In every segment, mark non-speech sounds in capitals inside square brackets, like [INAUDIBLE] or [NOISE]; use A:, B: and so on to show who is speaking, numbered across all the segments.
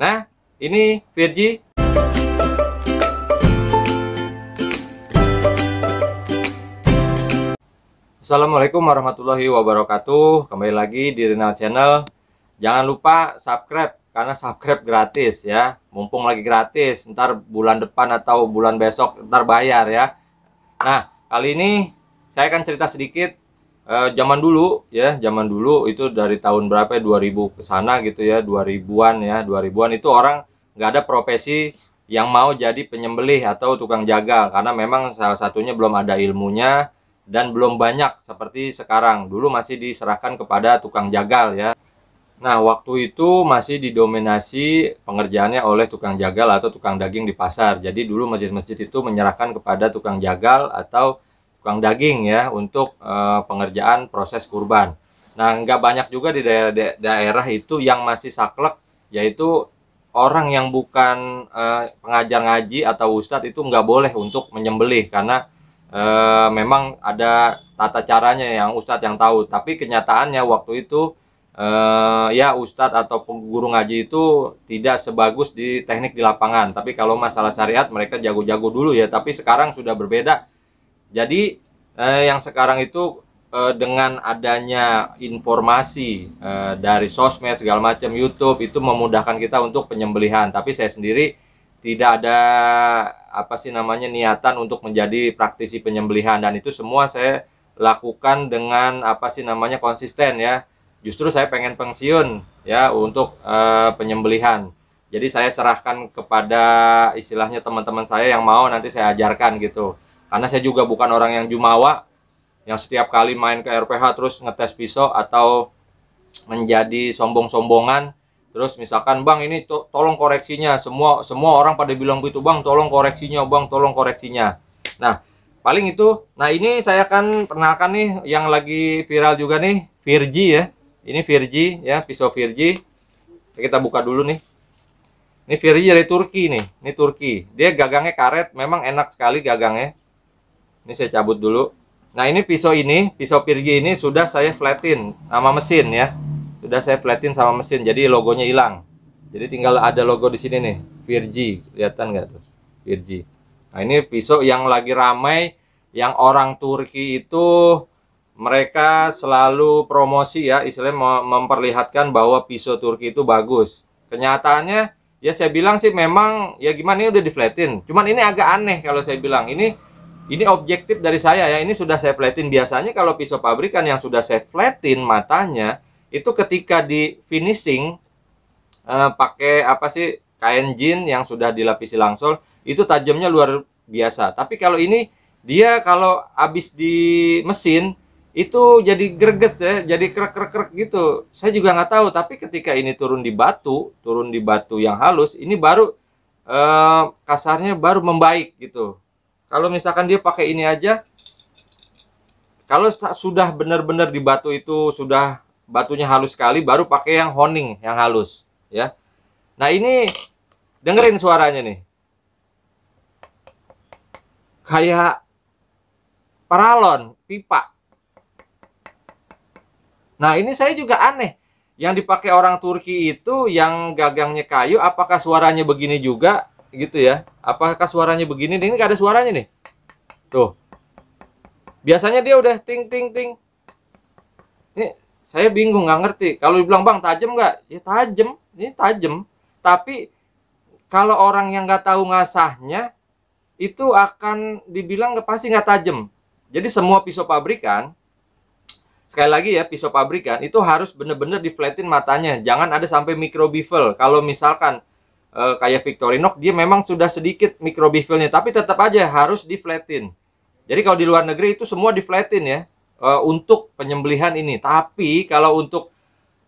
A: Nah, ini Virgi. Assalamualaikum warahmatullahi wabarakatuh. Kembali lagi di Renal Channel. Jangan lupa subscribe karena subscribe gratis ya. Mumpung lagi gratis, ntar bulan depan atau bulan besok ntar bayar ya. Nah, kali ini saya akan cerita sedikit eh, zaman dulu ya, zaman dulu itu dari tahun berapa 2000 ya? ke sana gitu ya, 2000-an ya, 2000-an itu orang nggak ada profesi yang mau jadi penyembelih atau tukang jaga karena memang salah satunya belum ada ilmunya dan belum banyak seperti sekarang. Dulu masih diserahkan kepada tukang jagal ya. Nah, waktu itu masih didominasi pengerjaannya oleh tukang jagal atau tukang daging di pasar. Jadi dulu masjid-masjid itu menyerahkan kepada tukang jagal atau tukang daging ya untuk uh, pengerjaan proses kurban. Nah, nggak banyak juga di daerah-daerah itu yang masih saklek, yaitu orang yang bukan uh, pengajar ngaji atau ustadz itu nggak boleh untuk menyembelih karena uh, memang ada tata caranya yang ustadz yang tahu. Tapi kenyataannya waktu itu uh, ya ustadz atau guru ngaji itu tidak sebagus di teknik di lapangan. Tapi kalau masalah syariat mereka jago-jago dulu ya. Tapi sekarang sudah berbeda jadi eh, yang sekarang itu eh, dengan adanya informasi eh, dari sosmed segala macam YouTube itu memudahkan kita untuk penyembelihan. Tapi saya sendiri tidak ada apa sih namanya niatan untuk menjadi praktisi penyembelihan dan itu semua saya lakukan dengan apa sih namanya konsisten ya. Justru saya pengen pensiun ya untuk eh, penyembelihan. Jadi saya serahkan kepada istilahnya teman-teman saya yang mau nanti saya ajarkan gitu. Karena saya juga bukan orang yang jumawa yang setiap kali main ke RPH terus ngetes pisau atau menjadi sombong-sombongan terus misalkan bang ini to tolong koreksinya semua semua orang pada bilang begitu bang tolong koreksinya bang tolong koreksinya nah paling itu nah ini saya akan perkenalkan nih yang lagi viral juga nih Virgi ya ini Virgi ya pisau Virgi kita buka dulu nih ini Virgi dari Turki nih ini Turki dia gagangnya karet memang enak sekali gagangnya ini saya cabut dulu. Nah ini pisau ini, pisau pirgi ini sudah saya flatin sama mesin ya. Sudah saya flatin sama mesin, jadi logonya hilang. Jadi tinggal ada logo di sini nih, Virgi. Kelihatan nggak tuh? Virgi. Nah ini pisau yang lagi ramai, yang orang Turki itu mereka selalu promosi ya, istilahnya memperlihatkan bahwa pisau Turki itu bagus. Kenyataannya ya saya bilang sih memang ya gimana ini udah di diflatin. Cuman ini agak aneh kalau saya bilang. Ini ini objektif dari saya ya, ini sudah saya flatin. Biasanya kalau pisau pabrikan yang sudah saya flatin matanya, itu ketika di finishing eh, pakai apa sih kain jin yang sudah dilapisi langsol, itu tajamnya luar biasa. Tapi kalau ini dia kalau habis di mesin itu jadi greget ya, jadi krek-krek-krek gitu. Saya juga nggak tahu, tapi ketika ini turun di batu, turun di batu yang halus, ini baru eh, kasarnya baru membaik gitu. Kalau misalkan dia pakai ini aja, kalau sudah benar-benar di batu itu sudah batunya halus sekali, baru pakai yang honing yang halus, ya. Nah ini dengerin suaranya nih, kayak paralon pipa. Nah ini saya juga aneh, yang dipakai orang Turki itu yang gagangnya kayu apakah suaranya begini juga gitu ya. Apakah suaranya begini? Ini gak ada suaranya nih. Tuh. Biasanya dia udah ting ting ting. Ini saya bingung nggak ngerti. Kalau dibilang bang tajam nggak? Ya tajam. Ini tajam. Tapi kalau orang yang nggak tahu ngasahnya itu akan dibilang pasti nggak tajam. Jadi semua pisau pabrikan sekali lagi ya pisau pabrikan itu harus benar-benar diflatin matanya jangan ada sampai micro bevel kalau misalkan uh, kayak Victorinox dia memang sudah sedikit micro tapi tetap aja harus di flatin. Jadi kalau di luar negeri itu semua di flatin ya uh, untuk penyembelihan ini. Tapi kalau untuk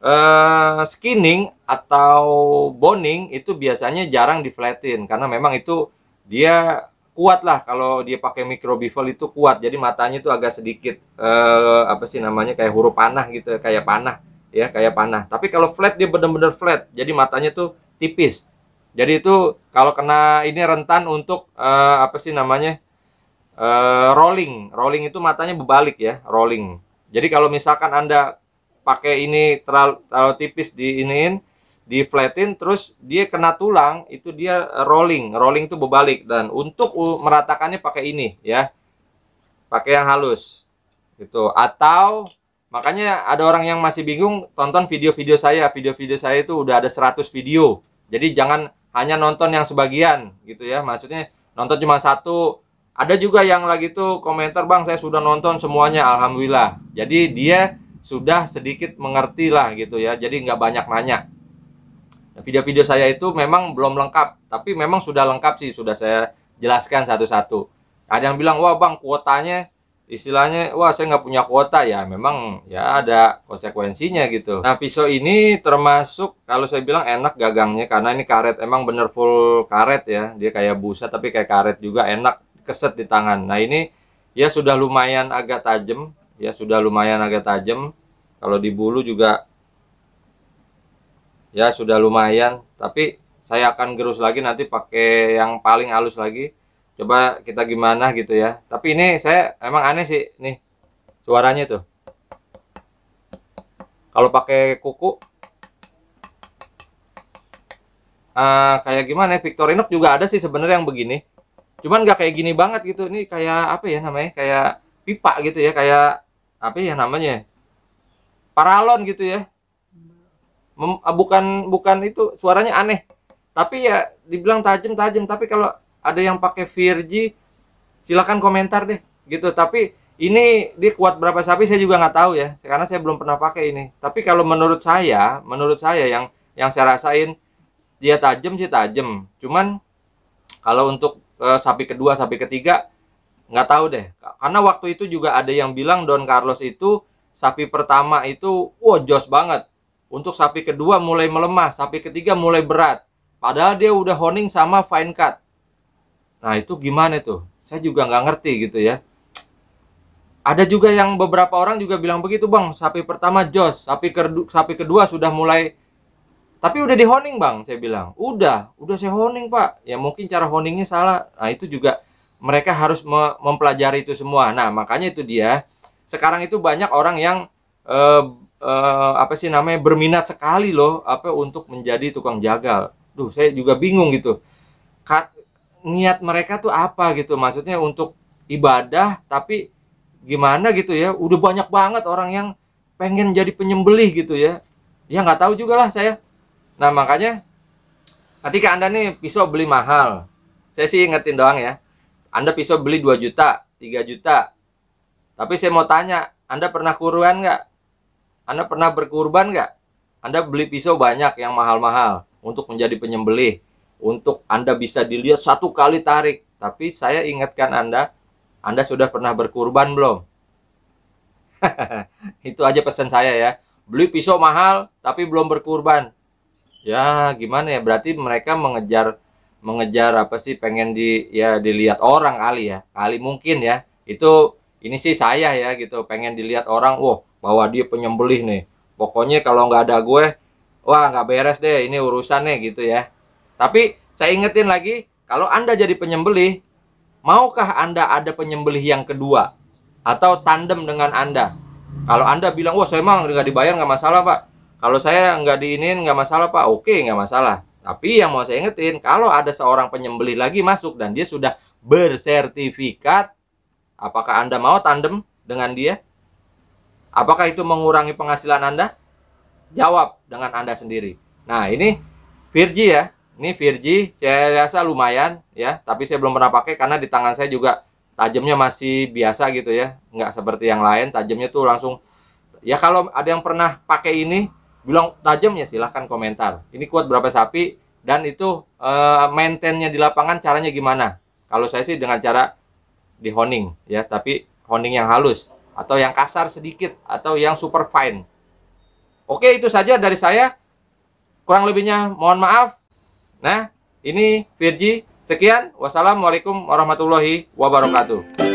A: uh, skinning atau boning itu biasanya jarang di flatin karena memang itu dia kuat lah kalau dia pakai micro itu kuat jadi matanya itu agak sedikit uh, apa sih namanya kayak huruf panah gitu ya, kayak panah ya kayak panah tapi kalau flat dia benar-benar flat jadi matanya tuh tipis jadi itu kalau kena ini rentan untuk uh, apa sih namanya? Uh, rolling. Rolling itu matanya berbalik ya, rolling. Jadi kalau misalkan Anda pakai ini terlalu, terlalu tipis di iniin, di flatin terus dia kena tulang, itu dia rolling. Rolling itu berbalik dan untuk meratakannya pakai ini ya. Pakai yang halus. Gitu. Atau makanya ada orang yang masih bingung tonton video-video saya. Video-video saya itu udah ada 100 video. Jadi jangan hanya nonton yang sebagian gitu ya maksudnya nonton cuma satu ada juga yang lagi tuh komentar bang saya sudah nonton semuanya alhamdulillah jadi dia sudah sedikit mengerti lah gitu ya jadi nggak banyak nanya nah, video-video saya itu memang belum lengkap tapi memang sudah lengkap sih sudah saya jelaskan satu-satu ada yang bilang wah bang kuotanya istilahnya wah saya nggak punya kuota ya memang ya ada konsekuensinya gitu nah pisau ini termasuk kalau saya bilang enak gagangnya karena ini karet emang bener full karet ya dia kayak busa tapi kayak karet juga enak keset di tangan nah ini ya sudah lumayan agak tajam ya sudah lumayan agak tajam kalau di bulu juga ya sudah lumayan tapi saya akan gerus lagi nanti pakai yang paling halus lagi coba kita gimana gitu ya tapi ini saya emang aneh sih nih suaranya tuh kalau pakai kuku uh, kayak gimana ya Victorinox juga ada sih sebenarnya yang begini cuman nggak kayak gini banget gitu ini kayak apa ya namanya kayak pipa gitu ya kayak apa ya namanya paralon gitu ya Mem, eh, bukan bukan itu suaranya aneh tapi ya dibilang tajam tajam tapi kalau ada yang pakai Virgi silakan komentar deh gitu tapi ini dia kuat berapa sapi saya juga nggak tahu ya karena saya belum pernah pakai ini tapi kalau menurut saya menurut saya yang yang saya rasain dia tajam sih tajam cuman kalau untuk e, sapi kedua sapi ketiga nggak tahu deh karena waktu itu juga ada yang bilang Don Carlos itu sapi pertama itu wow jos banget untuk sapi kedua mulai melemah sapi ketiga mulai berat padahal dia udah honing sama fine cut Nah itu gimana tuh? Saya juga nggak ngerti gitu ya. Ada juga yang beberapa orang juga bilang begitu bang, sapi pertama jos, sapi, kedua, sapi kedua sudah mulai, tapi udah di honing bang, saya bilang. Udah, udah saya honing pak. Ya mungkin cara honingnya salah. Nah itu juga mereka harus mempelajari itu semua. Nah makanya itu dia. Sekarang itu banyak orang yang eh, Uh, apa sih namanya berminat sekali loh apa untuk menjadi tukang jagal. Duh saya juga bingung gitu. Ka niat mereka tuh apa gitu maksudnya untuk ibadah tapi gimana gitu ya udah banyak banget orang yang pengen jadi penyembelih gitu ya ya nggak tahu juga lah saya nah makanya ketika anda nih pisau beli mahal saya sih ingetin doang ya anda pisau beli 2 juta 3 juta tapi saya mau tanya anda pernah kurban nggak anda pernah berkurban nggak anda beli pisau banyak yang mahal-mahal untuk menjadi penyembelih untuk Anda bisa dilihat satu kali tarik. Tapi saya ingatkan Anda, Anda sudah pernah berkurban belum? [LAUGHS] Itu aja pesan saya ya. Beli pisau mahal tapi belum berkurban. Ya, gimana ya? Berarti mereka mengejar mengejar apa sih pengen di ya dilihat orang kali ya. Kali mungkin ya. Itu ini sih saya ya gitu, pengen dilihat orang, wah, bahwa dia penyembelih nih. Pokoknya kalau nggak ada gue, wah nggak beres deh ini urusan nih gitu ya tapi saya ingetin lagi, kalau Anda jadi penyembelih, maukah Anda ada penyembelih yang kedua? Atau tandem dengan Anda? Kalau Anda bilang, wah saya emang nggak dibayar nggak masalah Pak. Kalau saya nggak diinin nggak masalah Pak, oke nggak masalah. Tapi yang mau saya ingetin, kalau ada seorang penyembelih lagi masuk dan dia sudah bersertifikat, apakah Anda mau tandem dengan dia? Apakah itu mengurangi penghasilan Anda? Jawab dengan Anda sendiri. Nah, ini Virgi ya, ini Virgi, saya rasa lumayan ya, tapi saya belum pernah pakai karena di tangan saya juga tajamnya masih biasa gitu ya, nggak seperti yang lain. Tajamnya tuh langsung ya kalau ada yang pernah pakai ini bilang tajam silahkan komentar. Ini kuat berapa sapi dan itu e, maintainnya di lapangan caranya gimana? Kalau saya sih dengan cara di honing ya, tapi honing yang halus atau yang kasar sedikit atau yang super fine. Oke, itu saja dari saya. Kurang lebihnya mohon maaf. Nah, ini Virgi. Sekian, wassalamualaikum warahmatullahi wabarakatuh.